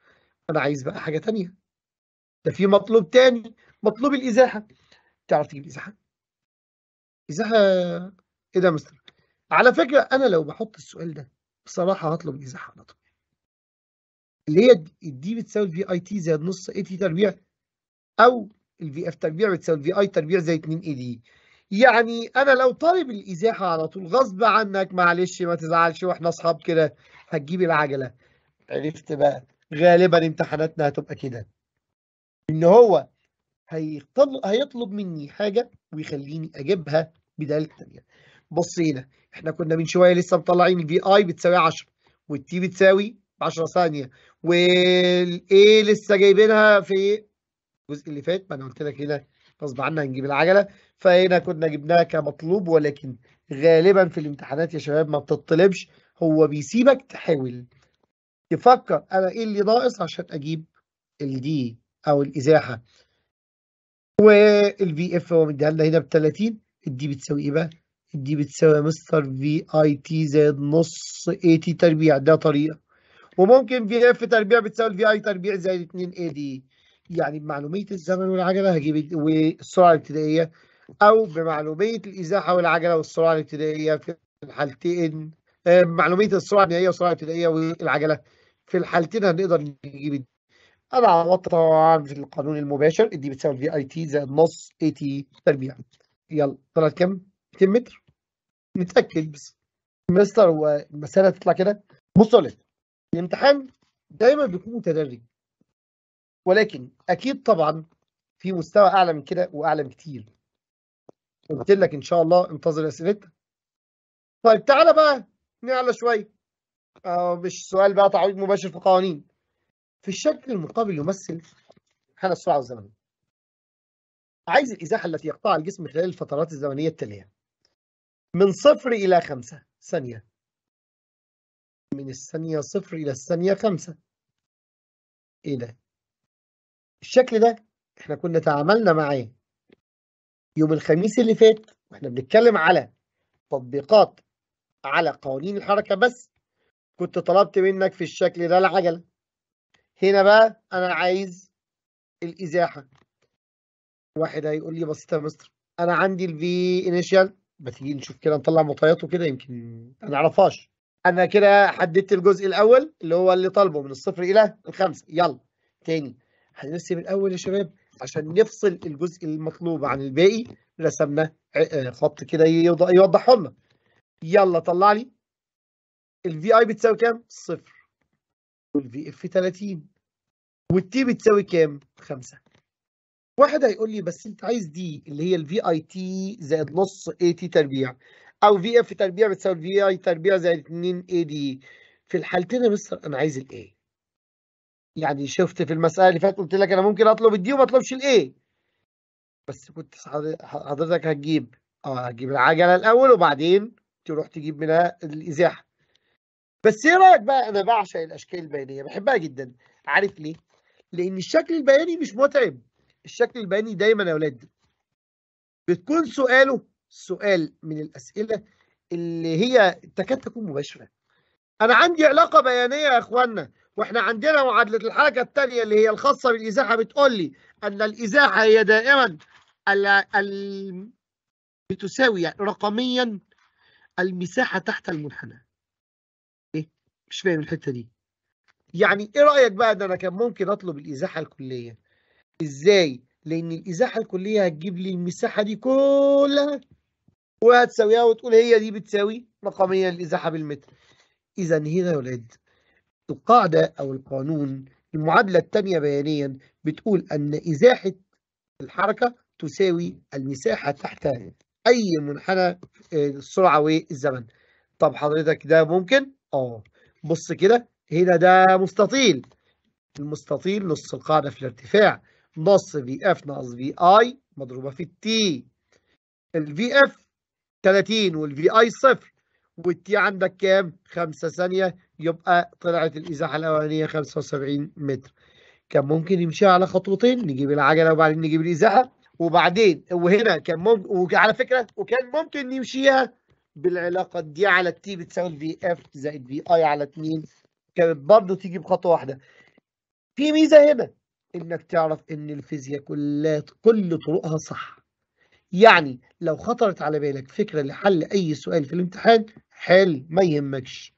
Speaker 1: انا عايز بقى حاجه ثانيه ده في مطلوب تاني مطلوب الازاحه تعرف تجيب ازاحه ازاحه ايه ده يا مستر على فكره انا لو بحط السؤال ده بصراحه هطلب الازاحه على طول اللي هي الدي بتساوي في اي تي زائد نص اي تي تربيع او الفي اف تربيع بتساوي في اي تربيع زائد 2 اي دي يعني انا لو طالب الازاحه على طول غصب عنك معلش ما تزعلش واحنا اصحاب كده هتجيب العجله عرفت بقى غالبا امتحاناتنا هتبقى كده ان هو هيطلب مني حاجه ويخليني اجيبها بداله ثانيه بص هنا احنا كنا من شويه لسه مطلعين الفي اي بتساوي 10 والتي بتساوي 10 ثانيه والاي لسه جايبينها في الجزء اللي فات ما انا قلت لك هنا غصب عننا هنجيب العجله فهنا كنا جبناها كمطلوب ولكن غالبا في الامتحانات يا شباب ما بتطلبش هو بيسيبك تحاول تفكر انا ايه اللي ناقص عشان اجيب الدي او الازاحه والفي اف هو مديها لنا هنا ب 30 الدي بتساوي ايه بقى؟ الدي بتساوي مستر في اي تي زائد نص اي تي تربيع ده طريقه وممكن في اف تربيع بتساوي في اي تربيع زائد 2 اي دي يعني بمعلوميه الزمن والعجله هجيب والسرعه الابتدائيه او بمعلوميه الازاحه والعجله والسرعه الابتدائيه في الحالتين آه، معلوميه السرعه النهائيه والسرعه الابتدائيه والعجله في الحالتين هنقدر نجيب انا عوضت طبعا في القانون المباشر دي بتساوي في اي تي زائد نص اي تي تربيع يلا طلعت كم؟ 200 متر نتأكد بس مستر والمسألة تطلع كده بص يا الامتحان دايما بيكون متدرج ولكن أكيد طبعا في مستوى أعلى من كده وأعلى بكتير قلت لك إن شاء الله انتظر أسئلتك طيب تعالى بقى نعلى شوية آه مش سؤال بقى تعويض مباشر في قوانين في الشكل المقابل يمثل حالة السرعة الزمنية عايز الإزاحة التي يقطعها الجسم خلال الفترات الزمنية التالية من صفر إلى خمسة ثانية من الثانية صفر إلى الثانية خمسة إيه ده؟ الشكل ده إحنا كنا تعاملنا معاه يوم الخميس اللي فات وإحنا بنتكلم على تطبيقات على قوانين الحركة بس كنت طلبت منك في الشكل ده العجلة هنا بقى انا عايز الازاحه واحد هيقول لي بسيطه يا مستر انا عندي الفي انيشال ما تيجي نشوف كده نطلع معطياته كده يمكن انا ما نعرفهاش انا كده حددت الجزء الاول اللي هو اللي طالبه من الصفر الى الخمسه يلا تاني هنرسم الاول يا شباب عشان نفصل الجزء المطلوب عن الباقي رسمنا آه، خط كده يوضحه لنا يلا طلع لي الفي اي بتساوي كام؟ صفر والفي اف 30 والتي بتساوي كام؟ 5 واحد هيقول لي بس انت عايز دي اللي هي الفي اي تي زائد نص اي تي تربيع او في اف تربيع بتساوي الفي اي تربيع زائد 2 اي دي في الحالتين يا مستر انا عايز الاي يعني شفت في المساله اللي فاتت قلت لك انا ممكن اطلب الدي وما اطلبش الاي بس كنت حضرتك هتجيب اه هتجيب العجله الاول وبعدين تروح تجيب منها الازاحه بس ايه رايك بقى انا بعشق الاشكال البيانيه بحبها جدا عارف ليه؟ لان الشكل البياني مش متعب الشكل البياني دايما يا اولاد بتكون سؤاله سؤال من الاسئله اللي هي تكاد تكون مباشره انا عندي علاقه بيانيه يا اخوانا واحنا عندنا معادله الحركه الثانيه اللي هي الخاصه بالازاحه بتقول لي ان الازاحه هي دائما ال ال بتساوي رقميا المساحه تحت المنحنى مش فاهم الحته دي يعني ايه رايك بقى ده انا كان ممكن اطلب الازاحه الكليه ازاي لان الازاحه الكليه هتجيب لي المساحه دي كلها وهتساويها وتقول هي دي بتساوي رقميا الازاحه بالمتر اذا هنا يا ولاد القاعده او القانون المعادله الثانيه بيانيا بتقول ان ازاحه الحركه تساوي المساحه تحت اي منحنى السرعه آه، والزمن طب حضرتك ده ممكن اه بص كده هنا ده مستطيل المستطيل نص القاعدة في الارتفاع نص في اف ناقص في اي مضروبة في التي الفي اف 30 والفي اي صفر والتي عندك كام؟ 5 ثانية يبقى طلعت الإزاحة الأولانية 75 متر كان ممكن يمشيها على خطوتين نجيب العجلة وبعدين نجيب الإزاحة وبعدين وهنا كان ممكن وعلى فكرة وكان ممكن يمشيها بالعلاقه دي على تي بتساوي في اف زائد في اي على 2 كانت برضه تيجي بخطوه واحده في ميزه هنا انك تعرف ان الفيزياء كلها كل طرقها صح يعني لو خطرت على بالك فكره لحل اي سؤال في الامتحان حل ما يهمكش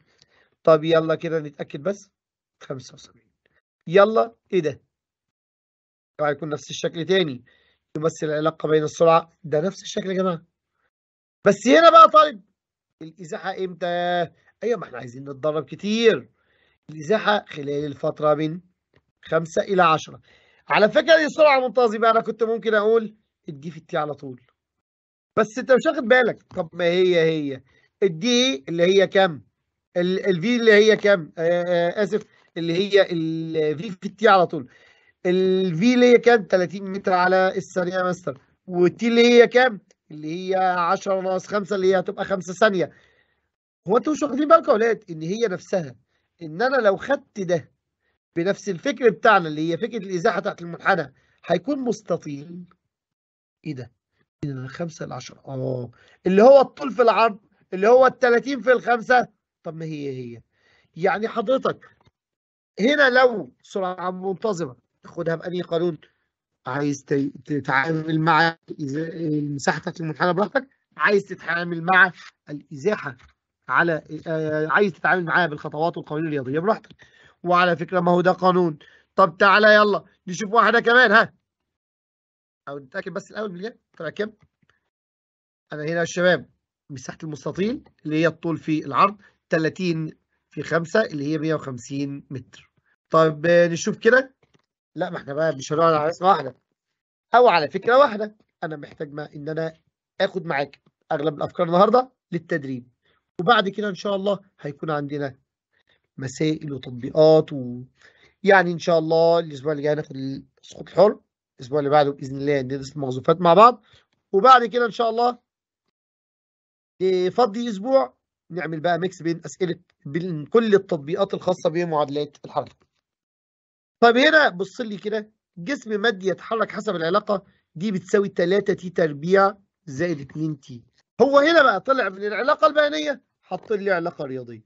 Speaker 1: طب يلا كده نتاكد بس 75 يلا ايه ده هيكون نفس الشكل تاني يمثل العلاقه بين السرعه ده نفس الشكل يا جماعه بس هنا بقى طالب الإزاحة إمتى؟ أيوة ما إحنا عايزين نتدرب كتير الإزاحة خلال الفترة من 5 إلى 10 على فكرة دي سرعة منتظمة يعني أنا كنت ممكن أقول الدي في التي على طول بس أنت مش واخد بالك طب ما هي هي الدي اللي هي كام؟ الفي اللي هي كام؟ آه، آه، آسف اللي هي الفي في التي على طول الفي اللي هي كام 30 متر على الثانيه مستر والتي اللي هي كام اللي هي 10 ناقص 5 اللي هي هتبقى 5 ثانيه هو انتوا مش واخدين بالكم يا اولاد إيه؟ ان هي نفسها ان انا لو خدت ده بنفس الفكر بتاعنا اللي هي فكره الازاحه بتاعت المنحنى هيكون مستطيل ايه ده؟ إيه من 5 ل 10 اه اللي هو الطول في العرض اللي هو ال 30 في الخمسه طب ما هي هي يعني حضرتك هنا لو سرعه منتظمه تاخدها بأنهي قانون؟ عايز تتعامل مع مساحتك المنحنى براحتك عايز تتعامل مع الازاحه على آه، عايز تتعامل معاها بالخطوات والقوانين الرياضيه براحتك وعلى فكره ما هو ده قانون طب تعالى يلا نشوف واحده كمان ها او نتاكد بس الاول بالاجابه طلع كم انا هنا يا شباب مساحه المستطيل اللي هي الطول في العرض 30 في 5 اللي هي 150 متر طيب آه، نشوف كده لا ما احنا بقى مش هنقعد على اسم واحده او على فكره واحده انا محتاج ما ان انا اخد معاك اغلب الافكار النهارده للتدريب وبعد كده ان شاء الله هيكون عندنا مسائل وتطبيقات و... يعني ان شاء الله الاسبوع اللي جاي ناخد السقوط الحر الاسبوع اللي بعده باذن الله ندرس الموظفات مع بعض وبعد كده ان شاء الله فضي اسبوع نعمل بقى ميكس بين اسئله بين كل التطبيقات الخاصه بمعادلات الحركه طب هنا بص لي كده جسم مادي يتحرك حسب العلاقه دي بتساوي 3 تي تربيع زائد 2 تي هو هنا بقى طلع من العلاقه البيانيه حط لي علاقه رياضيه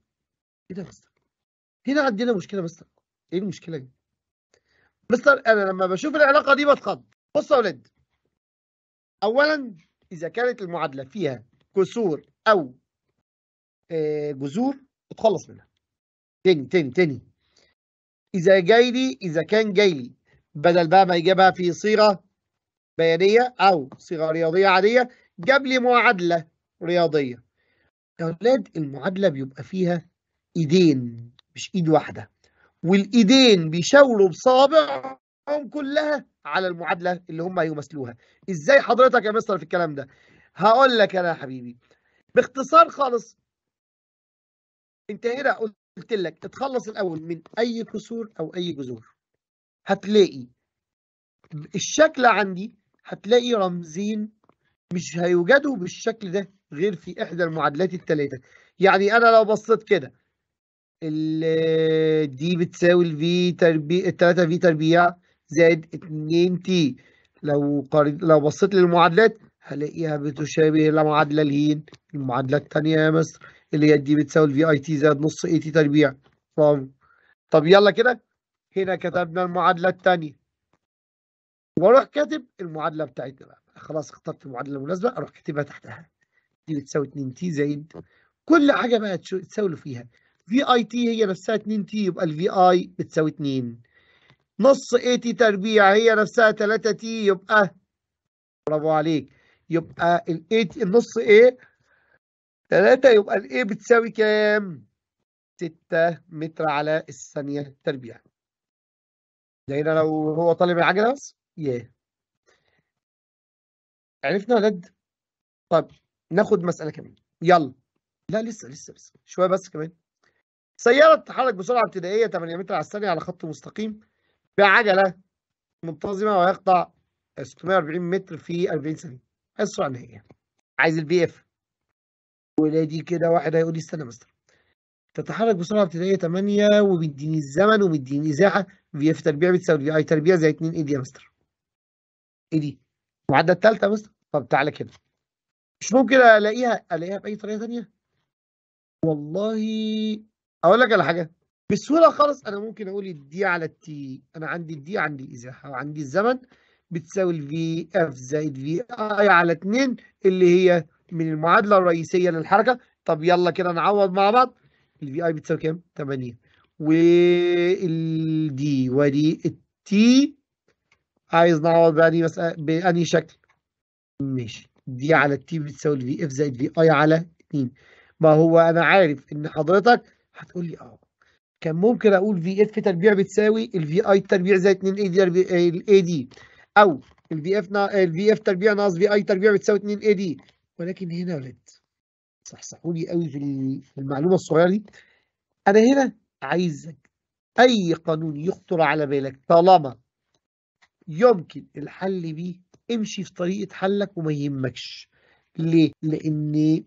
Speaker 1: ايه ده يا مستر هنا عندنا مشكله مستر ايه المشكله دي مستر انا لما بشوف العلاقه دي بتخض بص يا ولاد اولا اذا كانت المعادله فيها كسور او آه، جذور اتخلص منها تاني تاني تاني إذا جاي لي إذا كان جاي لي بدل بقى ما يجيبها في صيغة بيانية أو صيغة رياضية عادية جاب لي معادلة رياضية يا أولاد المعادلة بيبقى فيها إيدين مش إيد واحدة والإيدين بيشاوروا بصابعهم كلها على المعادلة اللي هم هيمثلوها إزاي حضرتك يا مستر في الكلام ده هقول لك أنا يا حبيبي باختصار خالص انت هنا قلت قلت لك اتخلص الاول من اي كسور او اي جذور هتلاقي الشكل عندي هتلاقي رمزين مش هيوجدوا بالشكل ده غير في احدى المعادلات الثلاثه يعني انا لو بصيت كده دي بتساوي في تربيع 3 في تربيع زائد 2 تي لو قار... لو بصيت للمعادلات هلاقيها بتشابه المعادله الهين المعادله الثانيه يا مصر اللي هي دي بتساوي الفي اي تي زائد نص اي تي تربيع برافو طب يلا كده هنا كتبنا المعادله الثانيه واروح كاتب المعادله بتاعتنا بقى خلاص اخترت المعادله المناسبه اروح كاتبها تحتها دي بتساوي 2 تي زائد كل حاجه بقى تساوي فيها في اي تي هي نفسها 2 تي يبقى الفي اي بتساوي 2 نص اي تي تربيع هي نفسها 3 تي يبقى برافو عليك يبقى الاي النص ايه 3 يبقى الايه بتساوي كام 6 متر على الثانيه تربيع لقينا لو هو طالب العجله بس ياه عرفنا ولاد طب ناخد مساله كمان يلا لا لسه لسه لسه شويه بس كمان سياره تتحرك بسرعه ابتدائيه 8 متر على الثانيه على خط مستقيم بعجله منتظمه ويقطع 640 متر في 40 ثانيه السرعه النهائيه عايز البي اف ولادي كده واحد هيقول لي استنى مستر تتحرك بسرعه ابتدائيه 8 وبيديني الزمن وبيديني ازاحه في اف تربيع بتساوي في اي تربيع زي 2 ايه دي يا مستر؟ ايه دي؟ المعادله الثالثه يا مستر طب تعالى كده مش ممكن الاقيها الاقيها باي طريقه ثانيه؟ والله اقول لك على حاجه بسهوله خالص انا ممكن اقول الدي على التي انا عندي الدي عندي الازاحه وعندي الزمن بتساوي الفي اف زائد في اي على 2 اللي هي من المعادله الرئيسيه للحركه طب يلا كده نعوض مع بعض في اي بتساوي كام 8 والدي ودي التي عايز نعوض بأني مسألة بأني شكل ماشي دي على التي بتساوي الفي اف زائد في اي على 2 ما هو انا عارف ان حضرتك هتقول لي اه كان ممكن اقول في اف تربيع بتساوي الفي اي تربيع زائد 2 اي دي الاي دي او الفي اف الفي اف تربيع ناقص في اي تربيع بتساوي 2 اي دي ولكن هنا ولد صحصحوني قوي في المعلومه الصغيره دي انا هنا عايزك اي قانون يخطر على بالك طالما يمكن الحل بيه امشي في طريقه حلك وما يهمكش ليه لان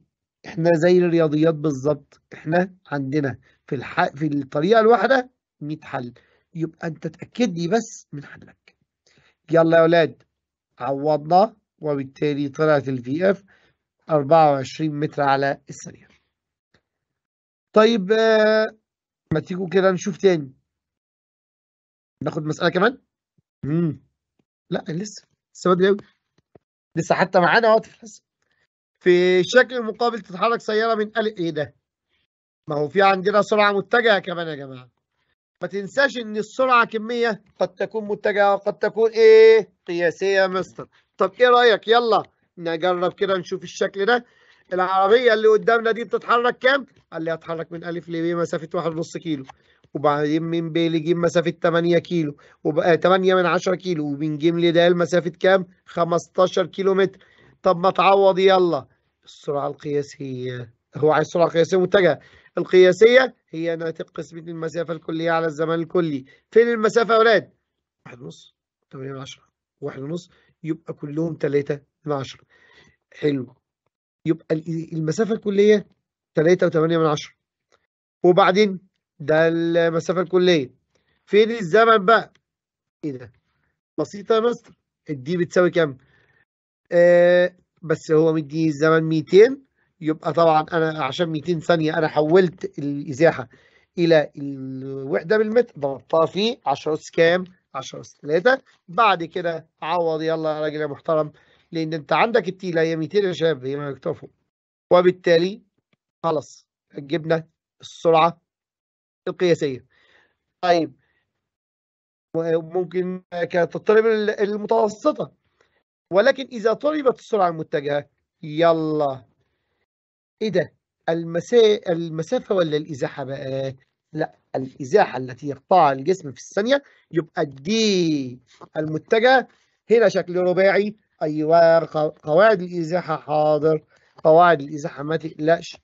Speaker 1: احنا زي الرياضيات بالظبط احنا عندنا في الح... في الطريقه الواحده 100 حل يبقى انت تاكد لي بس من حلك يلا يا اولاد عوضنا وبالتالي طلعت الفي اف 24 متر على الثانية طيب آه، ما تيجوا كده نشوف تاني ناخد مسألة كمان مم. لا لسه لسه بدري قوي لسه حتى معانا وقت في الحصة في الشكل المقابل تتحرك سيارة من ال ايه ده ما هو في عندنا سرعة متجهة كمان يا جماعة ما تنساش ان السرعة كمية قد تكون متجهة وقد تكون ايه قياسية يا مستر طب ايه رأيك يلا نجرب كده نشوف الشكل ده العربية اللي قدامنا دي بتتحرك كام؟ قال لي هتحرك من ألف لبيه مسافة واحد ونص كيلو وبعدين من ل ج مسافة 8 كيلو وبقى آه، 8 من 10 كيلو ومن ل د مسافة كام؟ 15 كيلو متر طب ما تعوض يلا السرعة القياسية هو عايز سرعة قياسية متجهة القياسية هي ناتج قسمة المسافة الكلية على الزمان الكلي فين المسافة يا ولاد؟ واحد ونص 8 من 10 واحد ونص يبقى كلهم 3 من 10 حلو يبقى المسافة الكلية 3.8 من 10 وبعدين ده المسافة الكلية فين الزمن بقى؟ ايه ده؟ بسيطة يا مستر الدي بتساوي كام؟ آه بس هو مديني الزمن 200 يبقى طبعا انا عشان 200 ثانية انا حولت الازاحة الى الوحدة بالمتر ضغطتها فيه 10 اس كام؟ 10 اس 3 بعد كده عوض يلا يا راجل يا محترم لان انت عندك التيله هي 200 يا شباب هي ما يكتفوا وبالتالي خلاص جبنا السرعه القياسيه طيب ممكن تضطرب المتوسطه ولكن اذا طلبت السرعه المتجهه يلا ايه ده المسا... المسافه ولا الازاحه بقى لا الازاحه التي يقطعها الجسم في الثانيه يبقى دي المتجهه هنا شكل رباعي ايوه قواعد الازاحه حاضر قواعد الازاحه ما تقلقش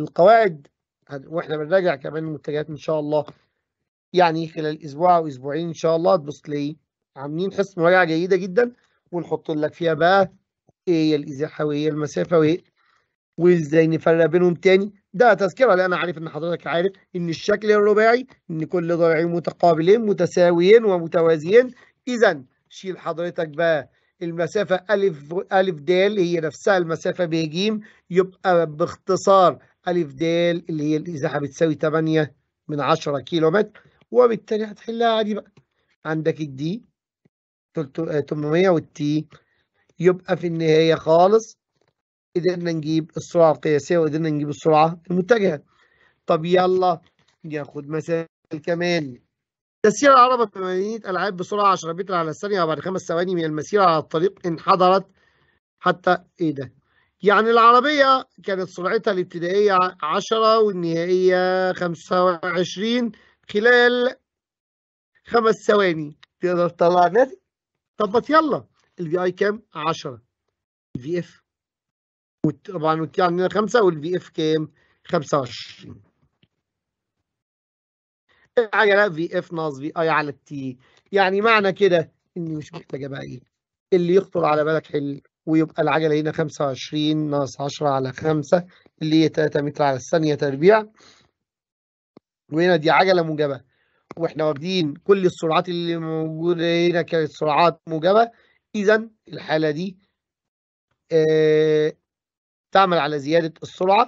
Speaker 1: القواعد واحنا بنراجع كمان المنتجات ان شاء الله يعني خلال اسبوع او اسبوعين ان شاء الله تبص لي عاملين حصه مراجعه جيده جدا ونحط لك فيها بقى ايه هي الازاحه وايه المسافه وايه وازاي نفرق بينهم تاني ده تذكره لان انا عارف ان حضرتك عارف ان الشكل الرباعي ان كل ضلعين متقابلين متساويين ومتوازيين اذا شيل حضرتك بقى المسافة ألف ألف دال هي نفسها المسافة ب ج يبقى باختصار ألف دال اللي هي الإزاحة بتساوي 8 من 10 كيلو متر وبالتالي هتحلها عادي بقى عندك الدي 800 آه، والتي يبقى في النهاية خالص قدرنا نجيب السرعة القياسية وقدرنا نجيب السرعة المتجهة طب يلا ناخد مثال كمان تسير العربة 80 ألعاب بسرعة 10 متر على الثانية وبعد خمس ثواني من المسيرة على الطريق انحدرت حتى إيه ده؟ يعني العربية كانت سرعتها الابتدائية 10 والنهائية 25 خلال خمس ثواني تقدر تطلع نادي طب يلا الفي اي كام 10 الفي اف طبعا يعني 5 والفي اف كام 25 العجله في اف ناقص في اي على التي يعني معنى كده اني مش محتاجه بقى ايه اللي يخطر على بالك حل ويبقى العجله هنا 25 ناقص 10 على 5 اللي هي 3 متر على الثانيه تربيع وهنا دي عجله موجبه واحنا واخدين كل السرعات اللي موجوده هنا كانت سرعات موجبه اذا الحاله دي آه تعمل على زياده السرعه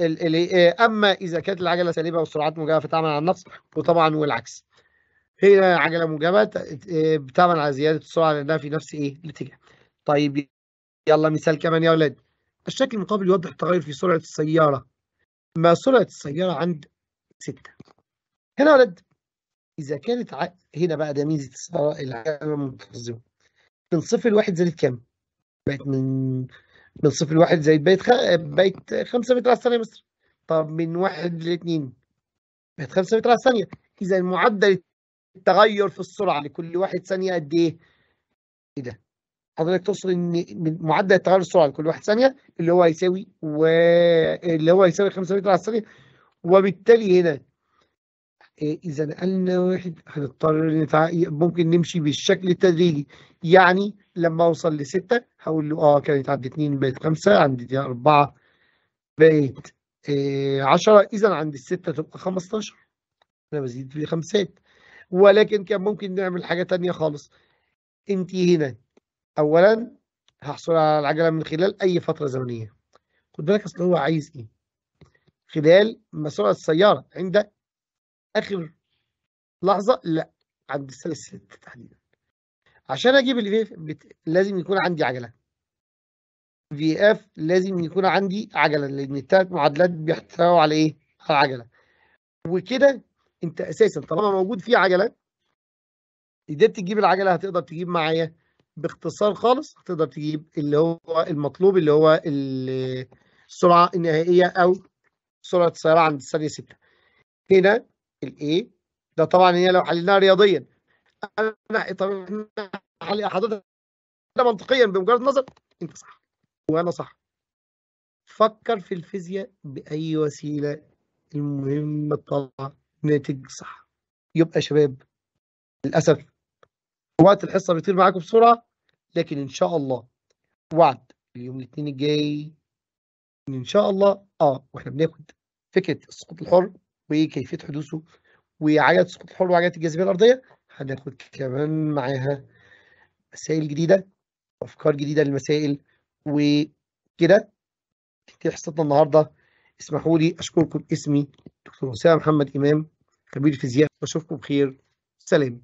Speaker 1: آه، اما اذا كانت العجله سالبه والسرعات موجبه فتعمل على النقص وطبعا والعكس هي عجله موجبه آه، بتعمل على زياده السرعه لانها في نفس ايه الاتجاه طيب يلا مثال كمان يا اولاد الشكل المقابل يوضح التغير في سرعه السياره ما سرعه السياره عند 6 هنا يا اولاد اذا كانت ع... هنا بقى ده ميزه العجله المنتظمه من صفر لواحد زادت كام؟ بقت من من صفر لواحد زائد بيت خ... بيت 5 متر على الثانيه مصر طب من واحد لاثنين بيت 5 متر على الثانيه اذا معدل التغير في السرعه لكل واحد ثانيه قد ايه؟ ايه ده؟ حضرتك تقصد ان معدل تغير السرعه لكل واحد ثانيه اللي هو هيساوي و... اللي هو هيساوي 5 متر على الثانيه وبالتالي هنا إيه، إذا نقلنا واحد هنضطر ممكن نمشي بالشكل التدريجي يعني لما أوصل لستة هقول له آه كانت عند اتنين بقت خمسة عند أربعة بقت ايه عشرة إذا عند الستة تبقى خمستاشر أنا بزيد في خمسات ولكن كان ممكن نعمل حاجة تانية خالص أنت هنا أولا هحصل على العجلة من خلال أي فترة زمنية خد بالك أصل هو عايز إيه خلال مسار السيارة عند اخر لحظه لا عند السنه السادسه تحديدا عشان اجيب الفي اف بت... لازم يكون عندي عجله في اف لازم يكون عندي عجله لان الثلاث معادلات بيحتوى على ايه على عجله وكده انت اساسا طالما موجود فيه عجله قدرت تجيب العجله هتقدر تجيب معايا باختصار خالص هتقدر تجيب اللي هو المطلوب اللي هو السرعه النهائيه او سرعه السياره عند الثانيه 6 هنا A ده طبعا هي لو حللناها رياضيا انا طب حضرتك ده منطقيا بمجرد نظر انت صح وانا صح فكر في الفيزياء باي وسيله المهم تطلع ناتج صح يبقى شباب للاسف وقت الحصه بيطير معاكم بسرعه لكن ان شاء الله وعد اليوم الاثنين الجاي ان شاء الله اه واحنا بناخد فكره السقوط الحر وكيفيه حدوثه وعجله سقوط الحر وعجله الجاذبيه الارضيه هناخد كمان معاها مسائل جديده وافكار جديده للمسائل وكده تنتهي حصتنا النهارده اسمحوا لي اشكركم اسمي دكتور اسامه محمد امام خبير فيزياء واشوفكم بخير سلام